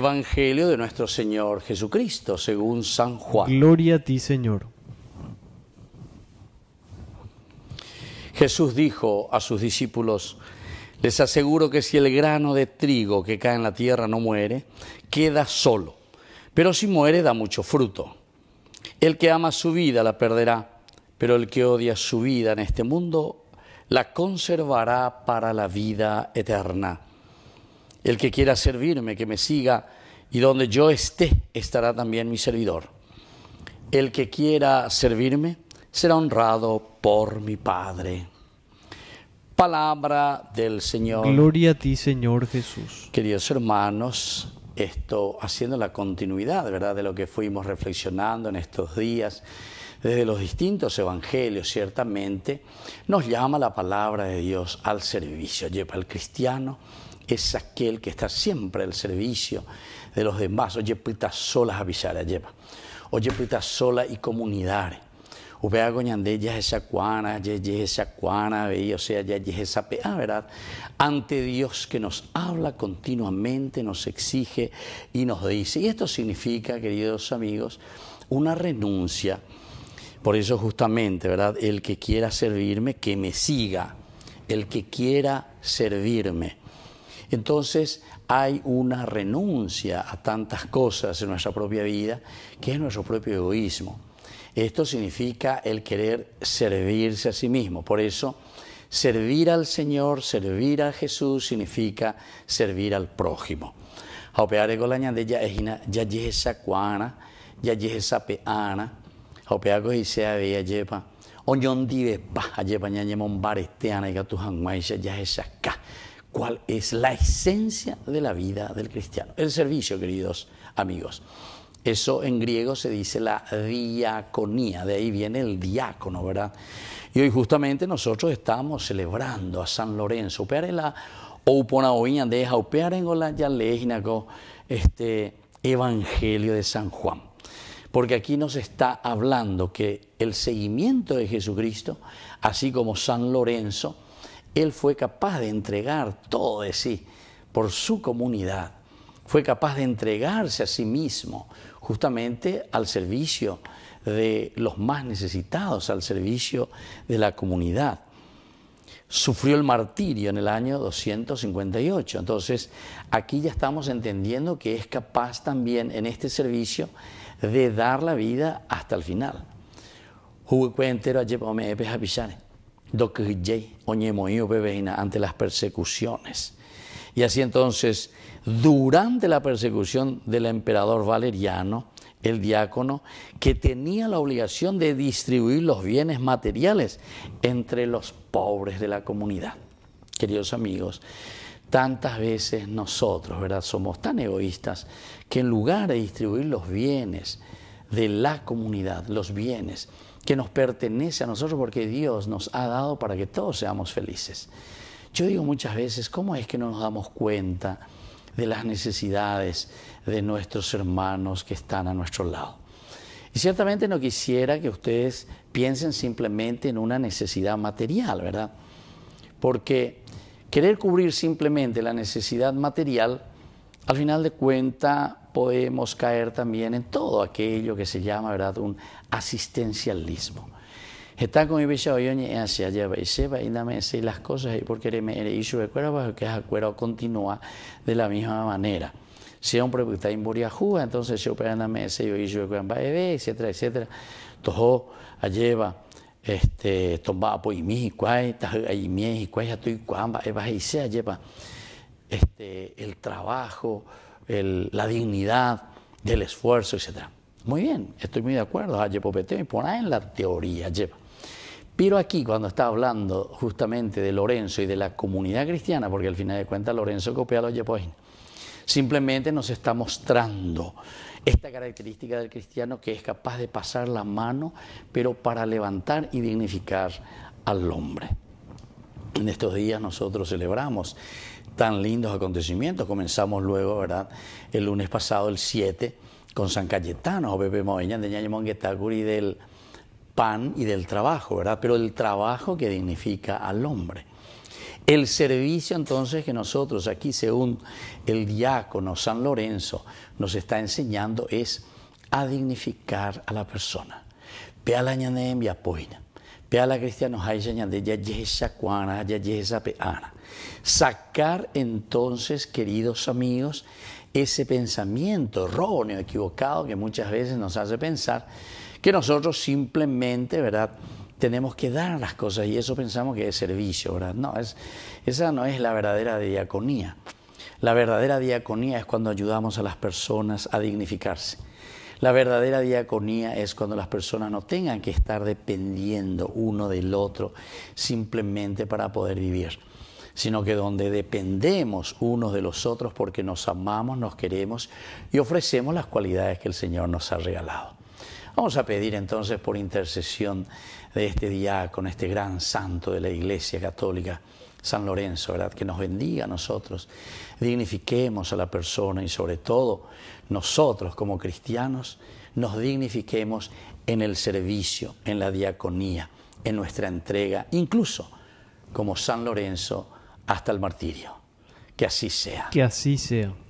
Evangelio de nuestro Señor Jesucristo, según San Juan. Gloria a ti, Señor. Jesús dijo a sus discípulos, les aseguro que si el grano de trigo que cae en la tierra no muere, queda solo, pero si muere da mucho fruto. El que ama su vida la perderá, pero el que odia su vida en este mundo la conservará para la vida eterna. El que quiera servirme, que me siga, y donde yo esté, estará también mi servidor. El que quiera servirme, será honrado por mi Padre. Palabra del Señor. Gloria a ti, Señor Jesús. Queridos hermanos, esto haciendo la continuidad, ¿verdad?, de lo que fuimos reflexionando en estos días desde los distintos evangelios, ciertamente, nos llama la palabra de Dios al servicio. Lleva el cristiano es aquel que está siempre al servicio de los demás. Oye, pita sola avisar lleva. Oye, pita sola y comunidad. Ubea goñandé, ya esa cuana, ya esa cuana, o sea, ya esa pea, ah, ¿verdad? Ante Dios que nos habla continuamente, nos exige y nos dice. Y esto significa, queridos amigos, una renuncia por eso justamente, ¿verdad? El que quiera servirme, que me siga. El que quiera servirme. Entonces hay una renuncia a tantas cosas en nuestra propia vida que es nuestro propio egoísmo. Esto significa el querer servirse a sí mismo. Por eso, servir al Señor, servir a Jesús, significa servir al prójimo. cuana, peana, y sea de cuál es la esencia de la vida del cristiano el servicio queridos amigos eso en griego se dice la diaconía, de ahí viene el diácono, ¿verdad? Y hoy justamente nosotros estamos celebrando a San Lorenzo. la la de la naco este Evangelio de San Juan porque aquí nos está hablando que el seguimiento de Jesucristo, así como San Lorenzo, él fue capaz de entregar todo de sí por su comunidad, fue capaz de entregarse a sí mismo justamente al servicio de los más necesitados, al servicio de la comunidad. Sufrió el martirio en el año 258, entonces aquí ya estamos entendiendo que es capaz también en este servicio de dar la vida hasta el final. entero ante las persecuciones. Y así entonces, durante la persecución del emperador Valeriano, el diácono, que tenía la obligación de distribuir los bienes materiales entre los pobres de la comunidad. Queridos amigos, Tantas veces nosotros, ¿verdad? Somos tan egoístas que en lugar de distribuir los bienes de la comunidad, los bienes que nos pertenecen a nosotros porque Dios nos ha dado para que todos seamos felices. Yo digo muchas veces, ¿cómo es que no nos damos cuenta de las necesidades de nuestros hermanos que están a nuestro lado? Y ciertamente no quisiera que ustedes piensen simplemente en una necesidad material, ¿verdad? Porque querer cubrir simplemente la necesidad material, al final de cuentas podemos caer también en todo aquello que se llama ¿verdad? un asistencialismo. Está con Ibisha Oyoñe eh, hacia allá, y y las cosas, y porque me hizo de cuerpo, que es acuerdo continúa de la misma manera. Si que está en Boriajú, entonces yo opera a y yo hizo de cuerpo, etcétera, etcétera. Todo lleva este este el trabajo la dignidad del esfuerzo etcétera muy bien estoy muy de acuerdo a ah, llevo y poná en la teoría lleva pero aquí cuando está hablando justamente de Lorenzo y de la comunidad cristiana porque al final de cuentas Lorenzo copia a los Simplemente nos está mostrando esta característica del cristiano que es capaz de pasar la mano, pero para levantar y dignificar al hombre. En estos días nosotros celebramos tan lindos acontecimientos. Comenzamos luego, ¿verdad? El lunes pasado, el 7, con San Cayetano, Bebe Moeñan, de y del pan y del trabajo, ¿verdad? Pero el trabajo que dignifica al hombre. El servicio entonces que nosotros aquí, según el diácono San Lorenzo, nos está enseñando es a dignificar a la persona. cristianos hay cuana, Sacar entonces, queridos amigos, ese pensamiento erróneo, equivocado, que muchas veces nos hace pensar que nosotros simplemente, ¿verdad? tenemos que dar las cosas y eso pensamos que es servicio, ¿verdad? No, esa no es la verdadera diaconía. La verdadera diaconía es cuando ayudamos a las personas a dignificarse. La verdadera diaconía es cuando las personas no tengan que estar dependiendo uno del otro simplemente para poder vivir, sino que donde dependemos unos de los otros porque nos amamos, nos queremos y ofrecemos las cualidades que el Señor nos ha regalado. Vamos a pedir entonces por intercesión de este diácono, este gran santo de la Iglesia Católica, San Lorenzo, ¿verdad? Que nos bendiga a nosotros, dignifiquemos a la persona y sobre todo nosotros como cristianos nos dignifiquemos en el servicio, en la diaconía, en nuestra entrega, incluso como San Lorenzo hasta el martirio. Que así sea. Que así sea.